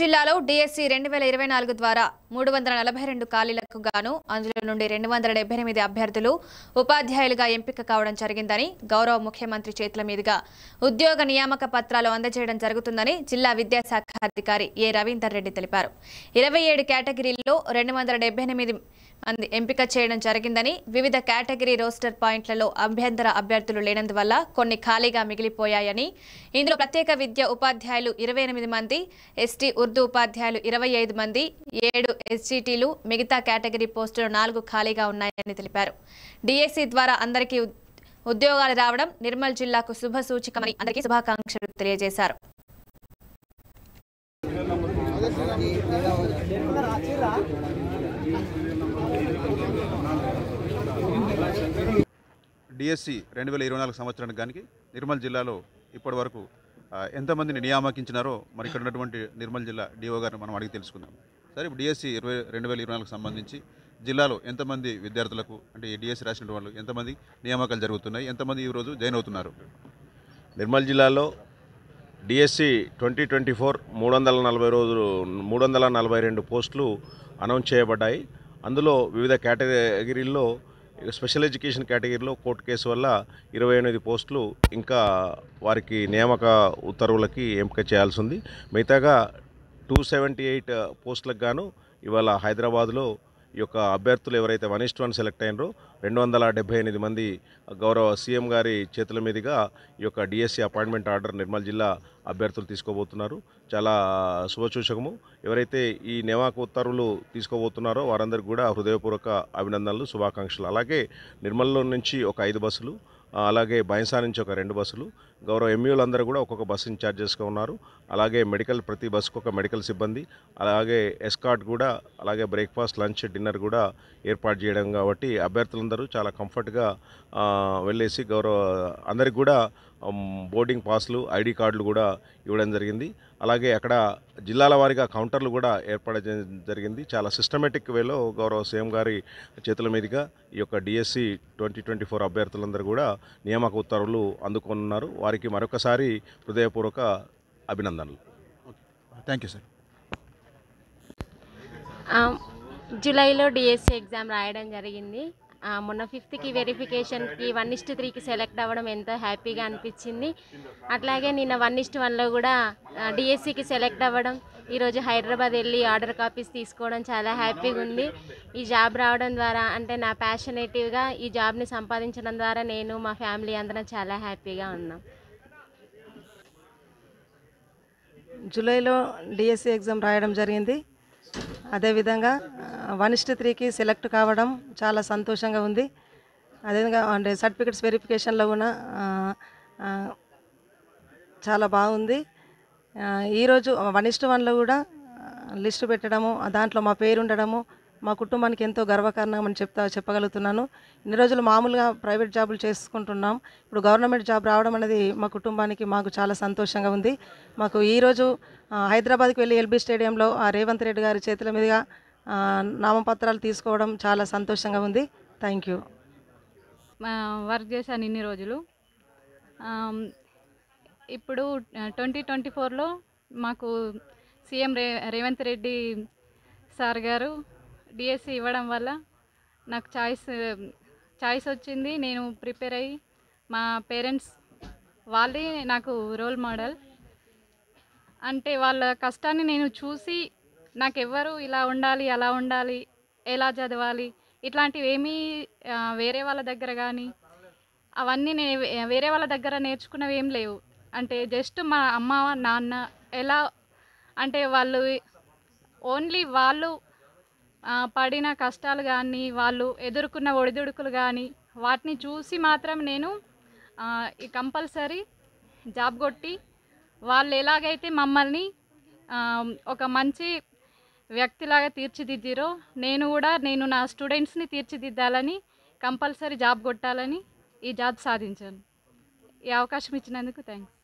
జిల్లాలో డిఎస్సి రెండు వేల ఇరవై నాలుగు ద్వారా మూడు వందల నలభై రెండు ఖాళీలకు గాను అందులో నుండి రెండు వందల డెబ్బై ఎనిమిది అభ్యర్థులు ఉపాధ్యాయులుగా ఎంపిక కావడం జరిగిందని గౌరవ ముఖ్యమంత్రి చేతుల మీదుగా ఉద్యోగ నియామక పత్రాలు అందజేయడం జరుగుతుందని జిల్లా విద్యాశాఖ అధికారి ఏ రవీందర్ రెడ్డి తెలిపారు ఇరవై ఏడు కేటగిరీల్లో రెండు వందల డెబ్బై ఎనిమిది మంది ఎంపిక చేయడం జరిగిందని వివిధ కేటగిరీ రోస్టర్ పాయింట్లలో అభ్యంతర అభ్యర్థులు లేనందువల్ల కొన్ని ఖాళీగా మిగిలిపోయాయని ఇందులో ప్రత్యేక విద్య ఉపాధ్యాయులు ఇరవై మంది ఎస్టీ ఉర్దూ ఉపాధ్యాయులు ఇరవై ఐదు మంది ఏడు ఎస్జీటీలు మిగతా కేటగిరీ పోస్టులు నాలుగు ఖాళీగా ఉన్నాయని తెలిపారు డిఎస్సి ద్వారా అందరికీ ఉద్యోగాలు రావడం నిర్మల్ జిల్లాకు శుభ సూచికమని అందరికీ శుభాకాంక్షలు తెలియజేశారు డిఎస్సి రెండు వేల ఇరవై నాలుగు సంవత్సరానికి కానీ నిర్మల్ జిల్లాలో ఇప్పటి వరకు ఎంతమందిని నియామకించినారో మరి ఇక్కడ ఉన్నటువంటి నిర్మల్ జిల్లా డిఓ గారిని మనం అడిగి తెలుసుకుందాం సరే ఇప్పుడు డిఎస్సి ఇరవై రెండు వేల ఇరవై నాలుగుకు సంబంధించి జిల్లాలో ఎంతమంది విద్యార్థులకు అంటే ఈ డిఎస్సి రాసిన వాళ్ళు ఎంతమంది నియామకాలు జరుగుతున్నాయి ఎంతమంది ఈరోజు జాయిన్ అవుతున్నారు నిర్మల్ జిల్లాలో డిఎస్సి ట్వంటీ ట్వంటీ ఫోర్ మూడు వందల నలభై రోజులు మూడు వందల నలభై రెండు పోస్టులు అనౌన్స్ చేయబడ్డాయి అందులో వివిధ కేటగిరీల్లో స్పెషల్ ఎడ్యుకేషన్ కేటగిరీలో కోర్టు కేసు వల్ల ఇరవై ఎనిమిది పోస్టులు ఇంకా వారికి నియామక ఉత్తర్వులకి ఎంపిక చేయాల్సి ఉంది మిగతాగా టూ సెవెంటీ ఎయిట్ పోస్టులకు గాను ఇవాళ హైదరాబాద్లో ఈ యొక్క అభ్యర్థులు ఎవరైతే వన్ ఇస్ట్ వన్ సెలెక్ట్ అయినారో రెండు వందల డెబ్బై ఎనిమిది మంది గౌరవ సీఎం గారి చేతుల మీదుగా ఈ యొక్క డిఎస్సి అపాయింట్మెంట్ ఆర్డర్ నిర్మల్ జిల్లా అభ్యర్థులు తీసుకోబోతున్నారు చాలా శుభసూచకము ఎవరైతే ఈ నివాక ఉత్తర్వులు తీసుకోబోతున్నారో వారందరికీ కూడా హృదయపూర్వక అభినందనలు శుభాకాంక్షలు అలాగే నిర్మల్లో నుంచి ఒక ఐదు బస్సులు అలాగే బైంసా నుంచి ఒక రెండు బస్సులు గౌరవ అందరూ కూడా ఒక్కొక్క బస్సు చేసుకుని ఉన్నారు అలాగే మెడికల్ ప్రతి బస్సుకు ఒక మెడికల్ సిబ్బంది అలాగే ఎస్కాట్ కూడా అలాగే బ్రేక్ఫాస్ట్ లంచ్ డిన్నర్ కూడా ఏర్పాటు చేయడం కాబట్టి అభ్యర్థులందరూ చాలా కంఫర్ట్గా వెళ్ళేసి గౌరవ అందరికి కూడా బోర్డింగ్ పాస్లు ఐడి కార్డులు కూడా ఇవ్వడం జరిగింది అలాగే అక్కడ జిల్లాల వారిగా కౌంటర్లు కూడా ఏర్పడడం జరిగింది చాలా సిస్టమేటిక్ వేలో గౌరవ సీఎం గారి చేతుల మీదుగా ఈ యొక్క డిఎస్సి ట్వంటీ ట్వంటీ ఫోర్ అభ్యర్థులందరూ కూడా నియామక ఉత్తర్వులు అందుకున్నారు వారి వారికి మరొకసారి హృదయపూర్వక అభినందనలు థ్యాంక్ యూ సార్ జూలైలో డిఎస్సి ఎగ్జామ్ రాయడం జరిగింది మొన్న ఫిఫ్త్కి వెరిఫికేషన్కి వన్ ఇస్ట్ త్రీకి సెలెక్ట్ అవ్వడం ఎంతో హ్యాపీగా అనిపించింది అట్లాగే నిన్న వన్ ఇస్ట్ వన్లో కూడా డిఎస్సికి సెలెక్ట్ అవ్వడం ఈరోజు హైదరాబాద్ వెళ్ళి ఆర్డర్ కాపీస్ తీసుకోవడం చాలా హ్యాపీగా ఉంది ఈ జాబ్ రావడం ద్వారా అంటే నా ప్యాషనేటివ్గా ఈ జాబ్ని సంపాదించడం ద్వారా నేను మా ఫ్యామిలీ అందరం చాలా హ్యాపీగా ఉన్నాం జూలైలో డిఎస్సి ఎగ్జామ్ రాయడం జరిగింది అదేవిధంగా వన్ ఇస్ట్ త్రీకి సెలెక్ట్ కావడం చాలా సంతోషంగా ఉంది అదేవిధంగా అంటే సర్టిఫికెట్స్ వెరిఫికేషన్లో కూడా చాలా బాగుంది ఈరోజు వన్ ఇస్ట్ వన్లో కూడా లిస్ట్ పెట్టడము దాంట్లో మా పేరు ఉండడము మా కుటుంబానికి ఎంతో గర్వకారణం అని చెప్తా చెప్పగలుగుతున్నాను ఇన్ని రోజులు మామూలుగా ప్రైవేట్ జాబులు చేసుకుంటున్నాం ఇప్పుడు గవర్నమెంట్ జాబ్ రావడం అనేది మా కుటుంబానికి మాకు చాలా సంతోషంగా ఉంది మాకు ఈరోజు హైదరాబాద్కి వెళ్ళి ఎల్బీ స్టేడియంలో ఆ రేవంత్ రెడ్డి గారి చేతుల మీదుగా నామపత్రాలు తీసుకోవడం చాలా సంతోషంగా ఉంది థ్యాంక్ యూ వర్క్ చేశాను ఇన్ని రోజులు ఇప్పుడు ట్వంటీ ట్వంటీ ఫోర్లో మాకు సీఎం రే రేవంత్ రెడ్డి సార్ గారు డిఎస్సి e ఇవ్వడం వల్ల నాకు చాయిస్ చాయిస్ వచ్చింది నేను ప్రిపేర్ అయ్యి మా పేరెంట్స్ వాళ్ళే నాకు రోల్ మోడల్ అంటే వాళ్ళ కష్టాన్ని నేను చూసి నాకు ఎవ్వరు ఇలా ఉండాలి అలా ఉండాలి ఎలా చదవాలి ఇట్లాంటివి ఏమీ వేరే వాళ్ళ దగ్గర కానీ అవన్నీ నేను వేరే వాళ్ళ దగ్గర నేర్చుకున్నవి ఏం లేవు అంటే జస్ట్ మా అమ్మ నాన్న ఎలా అంటే వాళ్ళు ఓన్లీ వాళ్ళు పడిన కష్టాలు కానీ వాళ్ళు ఎదుర్కొన్న ఒడిదుడుకులు కానీ వాటిని చూసి మాత్రం నేను కంపల్సరీ జాబ్ కొట్టి వాళ్ళు ఎలాగైతే మమ్మల్ని ఒక మంచి వ్యక్తిలాగా తీర్చిదిద్దిరో నేను కూడా నేను నా స్టూడెంట్స్ని తీర్చిదిద్దాలని కంపల్సరీ జాబ్ కొట్టాలని ఈ జాబ్ సాధించాను ఈ అవకాశం ఇచ్చినందుకు థ్యాంక్స్